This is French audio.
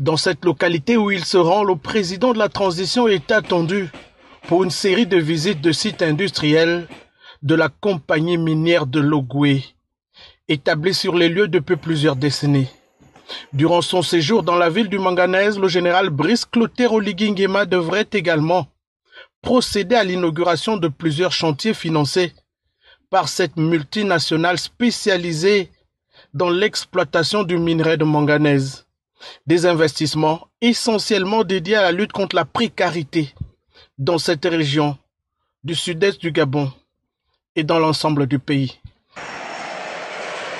Dans cette localité où il se rend, le président de la transition est attendu pour une série de visites de sites industriels de la compagnie minière de Logoué, établie sur les lieux depuis plusieurs décennies. Durant son séjour dans la ville du Manganèse, le général Brice Clotaire Oligingema devrait également procéder à l'inauguration de plusieurs chantiers financés par cette multinationale spécialisée dans l'exploitation du minerai de manganèse. Des investissements essentiellement dédiés à la lutte contre la précarité dans cette région du sud-est du Gabon et dans l'ensemble du pays.